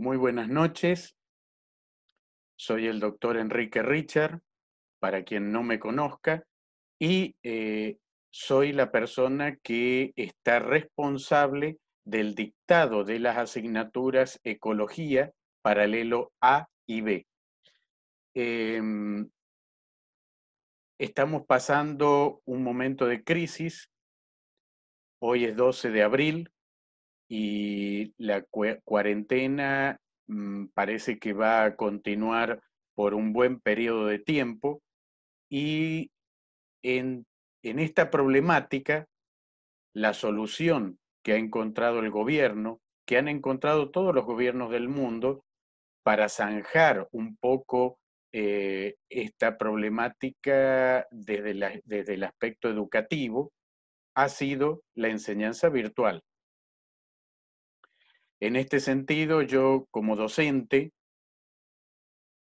Muy buenas noches. Soy el doctor Enrique Richard, para quien no me conozca, y eh, soy la persona que está responsable del dictado de las asignaturas Ecología, paralelo A y B. Em, estamos pasando un momento de crisis. Hoy es 12 de abril, y la cuarentena mm, parece que va a continuar por un buen periodo de tiempo y en, esta problemática la solución que ha encontrado el gobierno, que han encontrado todos los gobiernos del mundo para zanjar un poco eh, esta problemática desde, desde el aspecto educativo, ha sido la enseñanza virtual en este sentido, yo como docente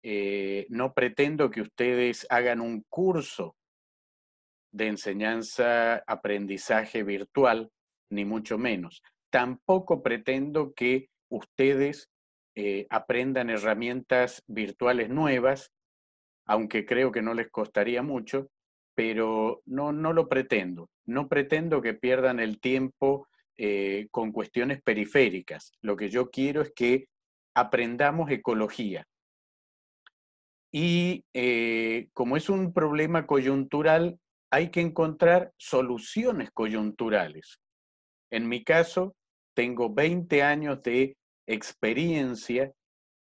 eh, no pretendo que ustedes hagan un curso de enseñanza-aprendizaje virtual, ni mucho menos. Tampoco pretendo que ustedes eh, aprendan herramientas virtuales nuevas, aunque creo que no les costaría mucho, pero no, no lo pretendo. No pretendo que pierdan el tiempo eh, con cuestiones periféricas. Lo que yo quiero es que aprendamos ecología. Y eh, como es un problema coyuntural, hay que encontrar soluciones coyunturales. En mi caso, tengo 20 años de experiencia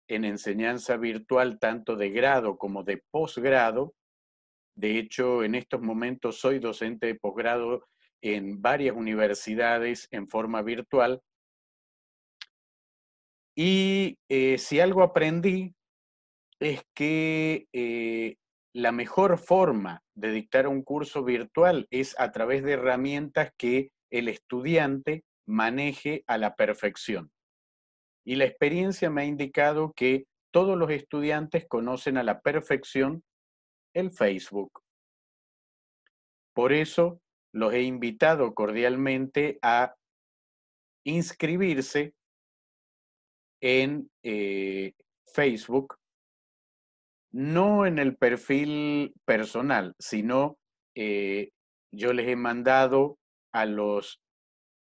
en enseñanza virtual, tanto de grado como de posgrado. De hecho, en estos momentos soy docente de posgrado en varias universidades en forma virtual. Y eh, si algo aprendí es que eh, la mejor forma de dictar un curso virtual es a través de herramientas que el estudiante maneje a la perfección. Y la experiencia me ha indicado que todos los estudiantes conocen a la perfección el Facebook. Por eso los he invitado cordialmente a inscribirse en eh, Facebook, no en el perfil personal, sino eh, yo les he mandado a los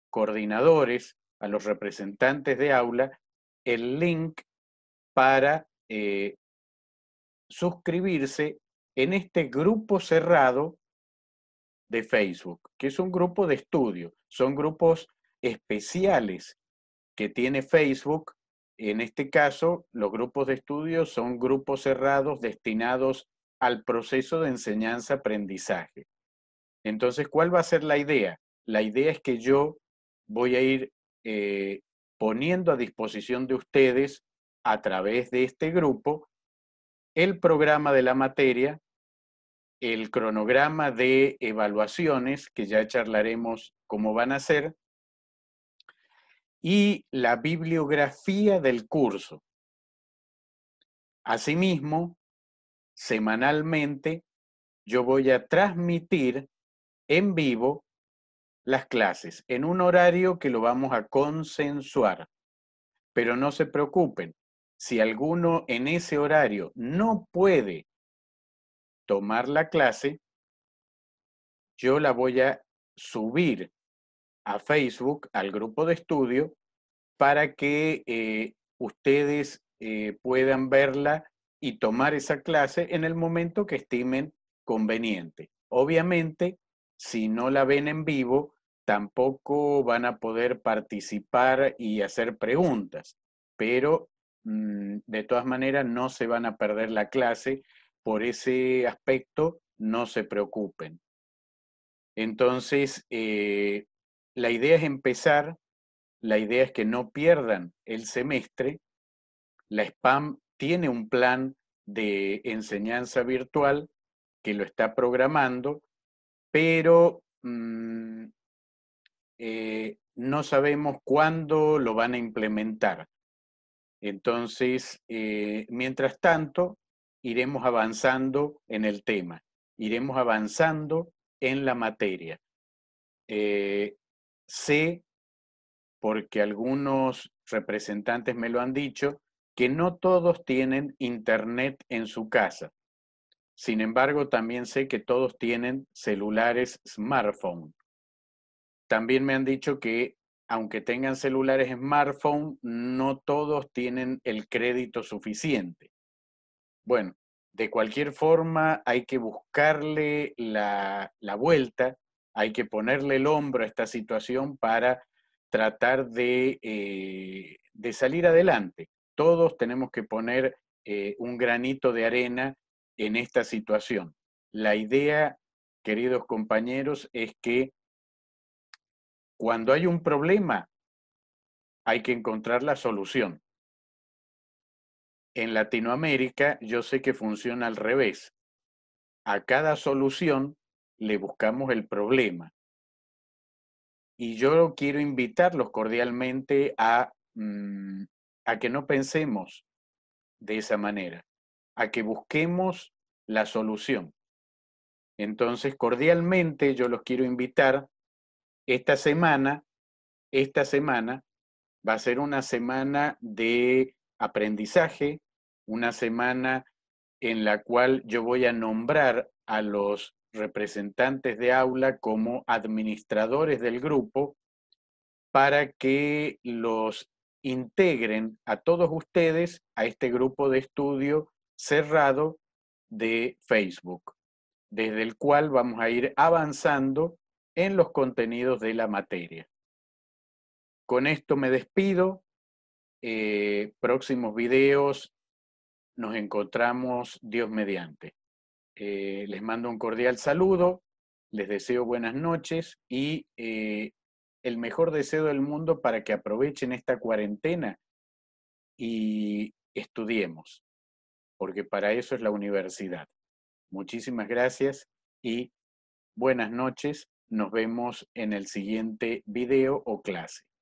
coordinadores, a los representantes de aula, el link para eh, suscribirse en este grupo cerrado de Facebook, que es un grupo de estudio, son grupos especiales que tiene Facebook. En este caso, los grupos de estudio son grupos cerrados destinados al proceso de enseñanza-aprendizaje. Entonces, ¿cuál va a ser la idea? La idea es que yo voy a ir eh, poniendo a disposición de ustedes, a través de este grupo, el programa de la materia el cronograma de evaluaciones, que ya charlaremos cómo van a ser, y la bibliografía del curso. Asimismo, semanalmente yo voy a transmitir en vivo las clases en un horario que lo vamos a consensuar. Pero no se preocupen, si alguno en ese horario no puede tomar la clase, yo la voy a subir a Facebook, al grupo de estudio, para que eh, ustedes eh, puedan verla y tomar esa clase en el momento que estimen conveniente. Obviamente, si no la ven en vivo, tampoco van a poder participar y hacer preguntas, pero mm, de todas maneras no se van a perder la clase por ese aspecto no se preocupen. Entonces, eh, la idea es empezar, la idea es que no pierdan el semestre. La SPAM tiene un plan de enseñanza virtual que lo está programando, pero mm, eh, no sabemos cuándo lo van a implementar. Entonces, eh, mientras tanto, iremos avanzando en el tema, iremos avanzando en la materia. Eh, sé, porque algunos representantes me lo han dicho, que no todos tienen internet en su casa. Sin embargo, también sé que todos tienen celulares smartphone. También me han dicho que aunque tengan celulares smartphone, no todos tienen el crédito suficiente. Bueno, de cualquier forma hay que buscarle la, vuelta, hay que ponerle el hombro a esta situación para tratar de, eh, salir adelante. Todos tenemos que poner eh, un granito de arena en esta situación. La idea, queridos compañeros, es que cuando hay un problema hay que encontrar la solución. En Latinoamérica yo sé que funciona al revés. A cada solución le buscamos el problema. Y yo quiero invitarlos cordialmente a, mm, a que no pensemos de esa manera, a que busquemos la solución. Entonces, cordialmente yo los quiero invitar esta semana, esta semana va a ser una semana de aprendizaje, una semana en la cual yo voy a nombrar a los representantes de aula como administradores del grupo para que los integren a todos ustedes a este grupo de estudio cerrado de Facebook, desde el cual vamos a ir avanzando en los contenidos de la materia. Con esto me despido, eh, próximos videos nos encontramos Dios mediante. Eh, les mando un cordial saludo, les deseo buenas noches y eh, el mejor deseo del mundo para que aprovechen esta cuarentena y estudiemos, porque para eso es la universidad. Muchísimas gracias y buenas noches. Nos vemos en el siguiente video o clase.